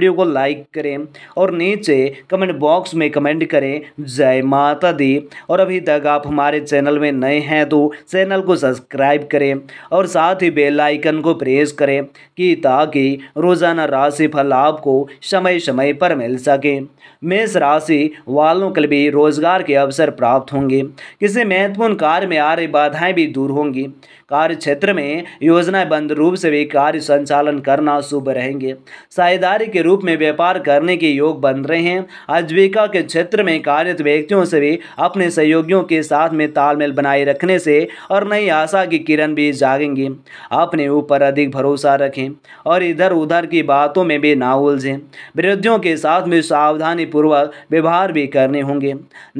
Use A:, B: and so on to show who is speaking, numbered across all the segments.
A: video को like करें और नीचे कमेंट बॉक्स में कमेंट करें जय माता दी और अभी तक आप हमारे चैनल में नए हैं तो चैनल को सब्सक्राइब करें और साथ ही बेल आइकन को प्रेस करें कि ताकि रोज़ाना फल आपको समय समय पर मिल सके मेष राशि वालों के भी रोजगार के अवसर प्राप्त होंगे किसी महत्वपूर्ण कार्य में आ रही बाधाएं भी दूर होंगी कार्य क्षेत्र में योजनाबंद रूप से भी कार्य संचालन करना शुभ रहेंगे साझेदारी के रूप में व्यापार करने के योग बन रहे हैं आजीविका के क्षेत्र में कार्यरत व्यक्तियों से भी अपने सहयोगियों के साथ में तालमेल बनाए रखने से और नई आशा की किरण भी जागेंगी अपने ऊपर अधिक भरोसा रखें और इधर उधर की बातों में भी ना उलझें विरोधियों के साथ में सावधानीपूर्वक व्यवहार भी करने होंगे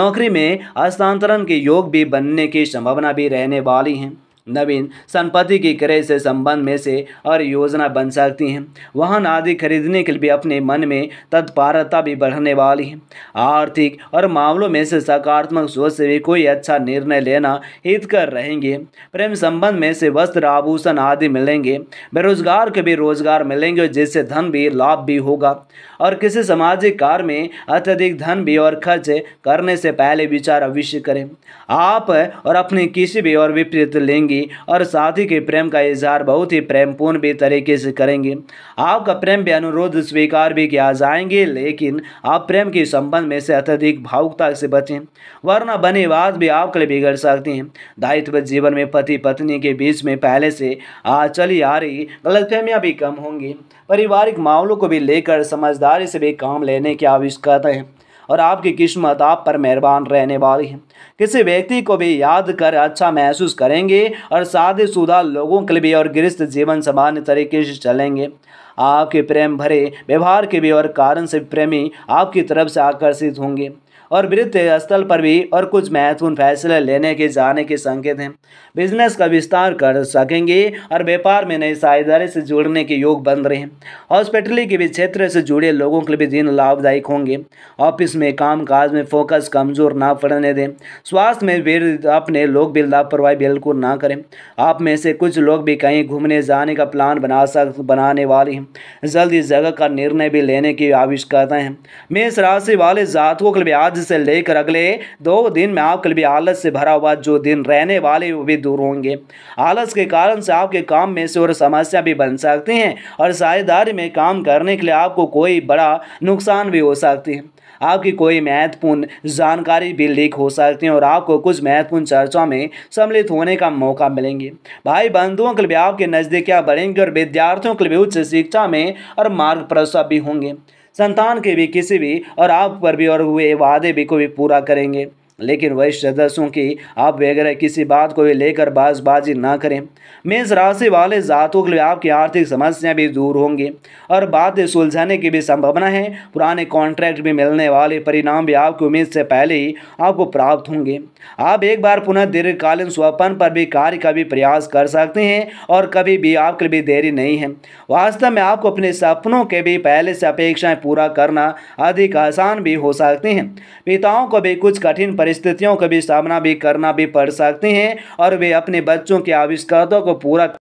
A: नौकरी में हस्तांतरण के योग भी बनने की संभावना भी रहने वाली हैं नवीन संपत्ति की क्रय से संबंध में से और योजना बन सकती हैं वाहन आदि खरीदने के लिए अपने मन में तत्परता भी बढ़ने वाली है आर्थिक और मामलों में से सकारात्मक सोच से भी कोई अच्छा निर्णय लेना हित कर रहेंगे प्रेम संबंध में से वस्त्र आभूषण आदि मिलेंगे बेरोजगार के भी रोजगार मिलेंगे जिससे धन भी लाभ भी होगा और किसी सामाजिक कार्य में अत्यधिक धन भी और खर्च करने से पहले विचार अवश्य करें आप और अपने किसी भी और विपरीत लेंगे होगी और साथी के प्रेम का इजहार बहुत ही प्रेमपूर्ण भी तरीके से करेंगे आपका प्रेम भी अनुरोध स्वीकार भी किया जाएंगे लेकिन आप प्रेम के संबंध में से अत्यधिक भावुकता से बचें वरना बनी बात भी आपके लिए बिगड़ सकती हैं दायित्व जीवन में पति पत्नी के बीच में पहले से आ चली आ रही गलतफहमियाँ भी कम होंगी पारिवारिक मामलों को भी लेकर समझदारी से भी काम लेने की आवश्यकता है और आपकी किस्मत आप पर मेहरबान रहने वाली है किसी व्यक्ति को भी याद कर अच्छा महसूस करेंगे और शुदा लोगों के लिए और गृहस्थ जीवन सामान्य तरीके से चलेंगे आपके प्रेम भरे व्यवहार के भी और कारण से प्रेमी आपकी तरफ से आकर्षित होंगे और वृद्ध स्थल पर भी और कुछ महत्वपूर्ण फैसले लेने के जाने के संकेत हैं बिजनेस का विस्तार कर सकेंगे और व्यापार में नई साझेदारी से जुड़ने के योग बन रहे हैं हॉस्पिटली के भी क्षेत्र से जुड़े लोगों के लिए भी दिन लाभदायक होंगे ऑफिस में काम काज में फोकस कमजोर ना पड़ने दें स्वास्थ्य में भी अपने लोग भी लापरवाही बिल्कुल ना करें आप में से कुछ लोग भी कहीं घूमने जाने का प्लान बना सक बनाने वाले हैं जल्द इस जगह का निर्णय भी लेने की आवश्यकता है मेष राशि वाले जातकों के लिए आज आज से लेकर अगले दो दिन में आपके लिए आलस से भरा हुआ जो दिन रहने वाले वो भी दूर होंगे आलस के कारण से आपके काम में से और समस्या भी बन सकती हैं और साझेदारी में काम करने के लिए आपको कोई बड़ा नुकसान भी हो सकती है आपकी कोई महत्वपूर्ण जानकारी भी लीक हो सकती है और आपको कुछ महत्वपूर्ण चर्चा में सम्मिलित होने का मौका मिलेंगे भाई बंधुओं के लिए आपके नज़दीकियाँ बढ़ेंगी और विद्यार्थियों के लिए उच्च शिक्षा में और मार्ग प्रस्ताव भी होंगे संतान के भी किसी भी और आप पर भी और हुए वादे भी को भी पूरा करेंगे लेकिन वरिष्ठ सदस्यों की आप वगैरह किसी बात को भी लेकर बाजबाजी ना करें मेष राशि वाले जातों के लिए आपकी आर्थिक समस्याएं भी दूर होंगी और बातें सुलझाने की भी संभावना है पुराने कॉन्ट्रैक्ट भी मिलने वाले परिणाम भी आपकी उम्मीद से पहले ही आपको प्राप्त होंगे आप एक बार पुनः दीर्घकालीन स्वपन पर भी कार्य का भी प्रयास कर सकते हैं और कभी भी आपके लिए देरी नहीं है वास्तव में आपको अपने सपनों के भी पहले से अपेक्षाएं पूरा करना अधिक आसान भी हो सकते हैं पिताओं को भी कुछ कठिन परिस्थितियों का भी सामना भी करना भी पड़ सकते हैं और वे अपने बच्चों के आविष्कारों को पूरा